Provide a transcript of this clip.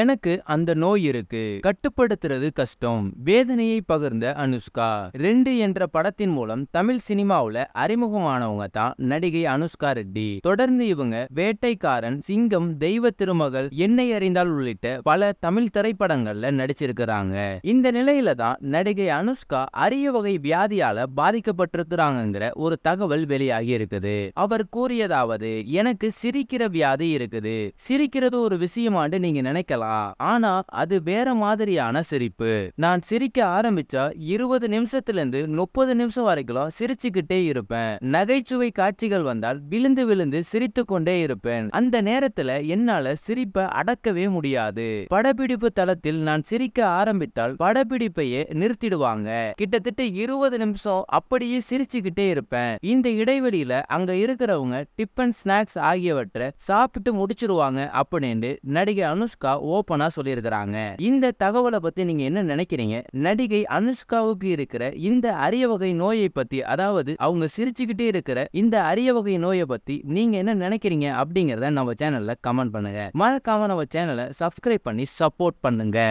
எனக்கு அந்த நோய் இருக்கு கட்டுப்படுத்துறது கஷ்டம் வேதனையை பகிர்ந்த அனுஷ்கா ரெண்டு என்ற படத்தின் மூலம் தமிழ் சினிமாவுல அறிமுகமானவங்க தான் நடிகை அனுஷ்கா ரெட்டி தொடர்ந்து இவங்க வேட்டைக்காரன் சிங்கம் தெய்வ திருமகள் என்னை அறிந்தால் உள்ளிட்ட பல தமிழ் திரைப்படங்கள்ல நடிச்சிருக்கிறாங்க இந்த நிலையில தான் நடிகை அனுஷ்கா அரிய வகை வியாதியால பாதிக்கப்பட்டிருக்கிறாங்கிற ஒரு தகவல் வெளியாகி இருக்குது அவர் கூறியதாவது எனக்கு சிரிக்கிற வியாதி இருக்குது சிரிக்கிறது ஒரு விஷயமாண்டு நீங்க நினைக்கலாம் சிரிக்கலாம் ஆனா அது வேற மாதிரியான சிரிப்பு நான் சிரிக்க ஆரம்பிச்சா இருபது நிமிஷத்துல இருந்து முப்பது நிமிஷம் வரைக்கும் சிரிச்சுக்கிட்டே இருப்பேன் நகைச்சுவை காட்சிகள் வந்தால் விழுந்து விழுந்து சிரித்து கொண்டே இருப்பேன் அந்த நேரத்துல என்னால சிரிப்ப அடக்கவே முடியாது படப்பிடிப்பு தளத்தில் நான் சிரிக்க ஆரம்பித்தால் படப்பிடிப்பையே நிறுத்திடுவாங்க கிட்டத்தட்ட இருபது நிமிஷம் அப்படியே சிரிச்சுக்கிட்டே இருப்பேன் இந்த இடைவெளியில அங்க இருக்கிறவங்க டிஃபன் ஸ்நாக்ஸ் ஆகியவற்றை சாப்பிட்டு முடிச்சிருவாங்க அப்படின்னு நடிகை அனுஷ்கா ஓபனா சொல்லியிருக்கிறாங்க இந்த தகவலை பத்தி நீங்க என்ன நினைக்கிறீங்க நடிகை அனுஷ்காவுக்கு இருக்கிற இந்த அரிய வகை நோயை பத்தி அதாவது அவங்க சிரிச்சுக்கிட்டே இருக்கிற இந்த அரிய வகை நோயை பத்தி நீங்க என்ன நினைக்கிறீங்க அப்படிங்கிறத நம்ம சேனல்ல கமெண்ட் பண்ணுங்க மறக்காம நம்ம சேனலை சப்ஸ்கிரைப் பண்ணி சப்போர்ட் பண்ணுங்க